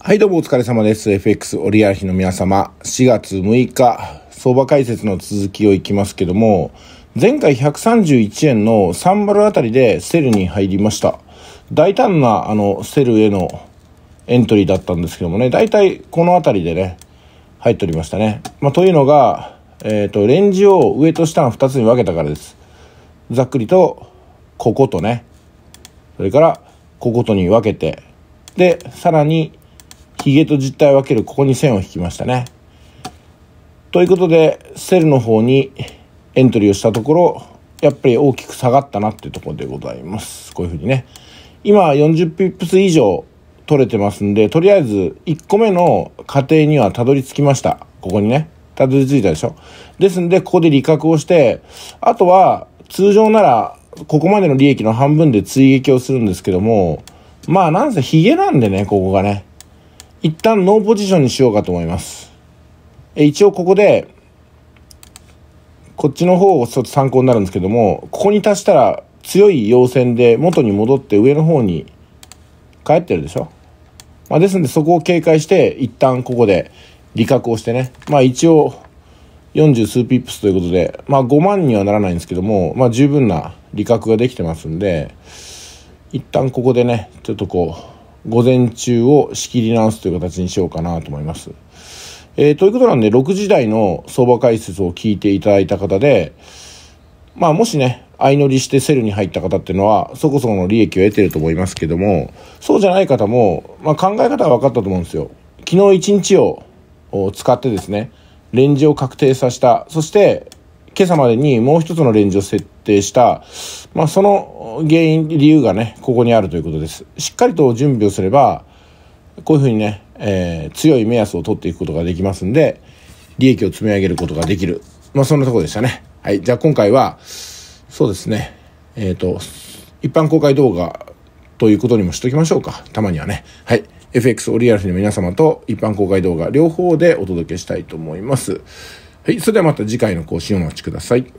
はい、どうもお疲れ様です。FX オリアーヒの皆様、4月6日、相場解説の続きをいきますけども、前回131円のサンバルあたりでセルに入りました。大胆な、あの、セルへのエントリーだったんですけどもね、大体このあたりでね、入っておりましたね。まあ、というのが、えっ、ー、と、レンジを上と下の2つに分けたからです。ざっくりと、こことね、それから、こことに分けて、で、さらに、ゲと実体を分けるここに線を引きましたね。ということで、セルの方にエントリーをしたところ、やっぱり大きく下がったなっていうところでございます。こういうふうにね。今40ピップス以上取れてますんで、とりあえず1個目の過程にはたどり着きました。ここにね。たどり着いたでしょ。ですんで、ここで利確をして、あとは通常ならここまでの利益の半分で追撃をするんですけども、まあなんせヒゲなんでね、ここがね。一旦ノーポジションにしようかと思います。え一応ここで、こっちの方をちょっと参考になるんですけども、ここに足したら強い陽線で元に戻って上の方に帰ってるでしょ。まあ、ですんでそこを警戒して一旦ここで利確をしてね、まあ一応40数ピップスということで、まあ5万にはならないんですけども、まあ十分な利確ができてますんで、一旦ここでね、ちょっとこう、午前中を仕切り直すという形にしようかなと思います。えー、ということなんで、6時台の相場解説を聞いていただいた方で、まあもしね、相乗りしてセルに入った方っていうのは、そこそこの利益を得てると思いますけども、そうじゃない方も、まあ、考え方は分かったと思うんですよ。昨日1日を使ってですね、レンジを確定させた。そして、今朝までにもう一つのレンジを設定した、まあ、その原因、理由がね、ここにあるということです。しっかりと準備をすれば、こういうふうにね、えー、強い目安を取っていくことができますんで、利益を積み上げることができる。まあ、そんなとこでしたね。はい。じゃあ今回は、そうですね、えっ、ー、と、一般公開動画ということにもしときましょうか。たまにはね。はい。FX オリアルフの皆様と一般公開動画両方でお届けしたいと思います。はい、それではまた次回の更新をお待ちください。